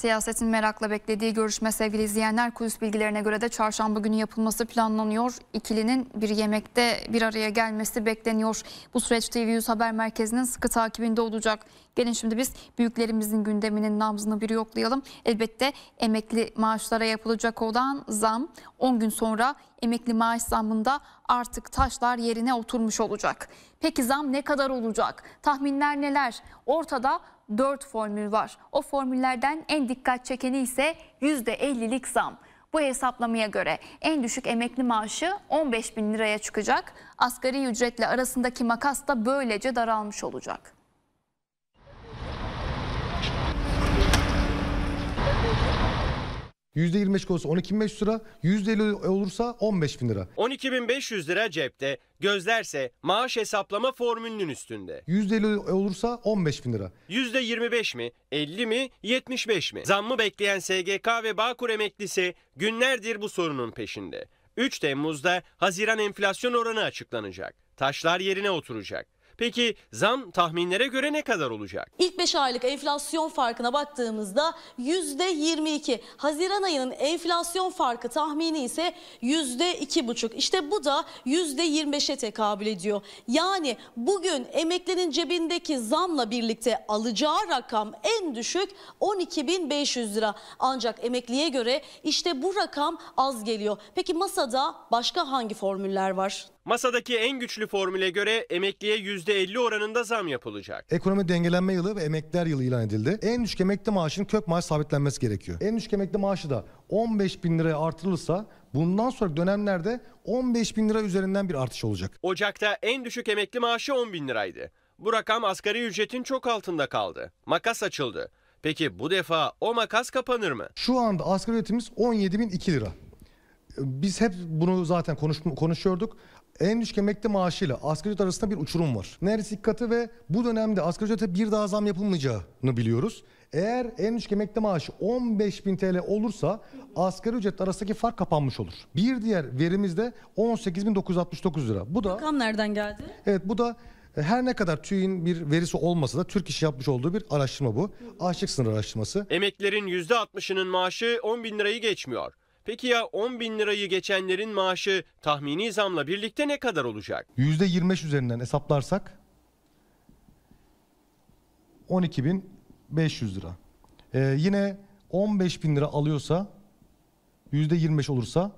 Siyasetin merakla beklediği görüşme sevgili izleyenler kulis bilgilerine göre de çarşamba günü yapılması planlanıyor. İkilinin bir yemekte bir araya gelmesi bekleniyor. Bu süreç TV 100 Haber Merkezi'nin sıkı takibinde olacak. Gelin şimdi biz büyüklerimizin gündeminin nabzını bir yoklayalım. Elbette emekli maaşlara yapılacak olan zam 10 gün sonra emekli maaş zamında artık taşlar yerine oturmuş olacak. Peki zam ne kadar olacak? Tahminler neler? Ortada 4 formül var. O formüllerden en dikkat çekeni ise %50'lik zam. Bu hesaplamaya göre en düşük emekli maaşı 15 bin liraya çıkacak. Asgari ücretle arasındaki makas da böylece daralmış olacak. %25 olursa 12.500 lira, %50 olursa 15.000 lira. 12.500 lira cepte, gözlerse maaş hesaplama formülünün üstünde. %50 olursa 15.000 lira. %25 mi, 50 mi, 75 mi? Zammı bekleyen SGK ve Bağkur emeklisi günlerdir bu sorunun peşinde. 3 Temmuz'da Haziran enflasyon oranı açıklanacak. Taşlar yerine oturacak. Peki zam tahminlere göre ne kadar olacak? İlk 5 aylık enflasyon farkına baktığımızda %22. Haziran ayının enflasyon farkı tahmini ise %2,5. İşte bu da %25'e tekabül ediyor. Yani bugün emeklinin cebindeki zamla birlikte alacağı rakam en düşük 12.500 lira. Ancak emekliye göre işte bu rakam az geliyor. Peki masada başka hangi formüller var? Masadaki en güçlü formüle göre emekliye %50 oranında zam yapılacak. Ekonomi dengelenme yılı ve emekler yılı ilan edildi. En düşük emekli maaşın kök maaş sabitlenmesi gerekiyor. En düşük emekli maaşı da 15 bin liraya artırılırsa bundan sonra dönemlerde 15 bin lira üzerinden bir artış olacak. Ocak'ta en düşük emekli maaşı 10 bin liraydı. Bu rakam asgari ücretin çok altında kaldı. Makas açıldı. Peki bu defa o makas kapanır mı? Şu anda asgari ücretimiz 17.002 lira. Biz hep bunu zaten konuş, konuşuyorduk. En düşük emekli maaşıyla asgari ücret arasında bir uçurum var. Neredeyse iki ve bu dönemde asgari ücrete bir daha zam yapılmayacağını biliyoruz. Eğer en düşük emekli maaşı 15 bin TL olursa asgari ücret arasındaki fark kapanmış olur. Bir diğer verimiz de 18.969 lira. Bu da Rakam nereden geldi? Evet bu da e, her ne kadar TÜİ'nin bir verisi olmasa da Türk İş'i yapmış olduğu bir araştırma bu. Açlık sınır araştırması. Emeklerin %60'ının maaşı 10 bin lirayı geçmiyor. Peki ya 10 bin lirayı geçenlerin maaşı tahmini zamla birlikte ne kadar olacak? %25 üzerinden hesaplarsak 12 bin 500 lira. Ee, yine 15 bin lira alıyorsa %25 olursa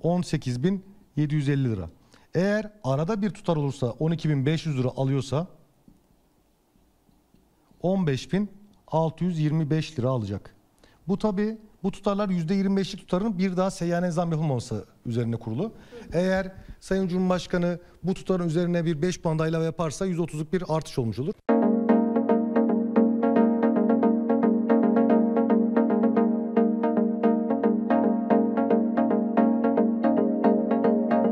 18 bin 750 lira. Eğer arada bir tutar olursa 12 bin 500 lira alıyorsa 15 bin 625 lira alacak. Bu tabi bu tutarlar %25'lik tutarın bir daha seyyanen zam yapılmaması üzerine kurulu. Eğer Sayın Cumhurbaşkanı bu tutarın üzerine bir 5 puan daha yaparsa 130'luk bir artış olmuş olur.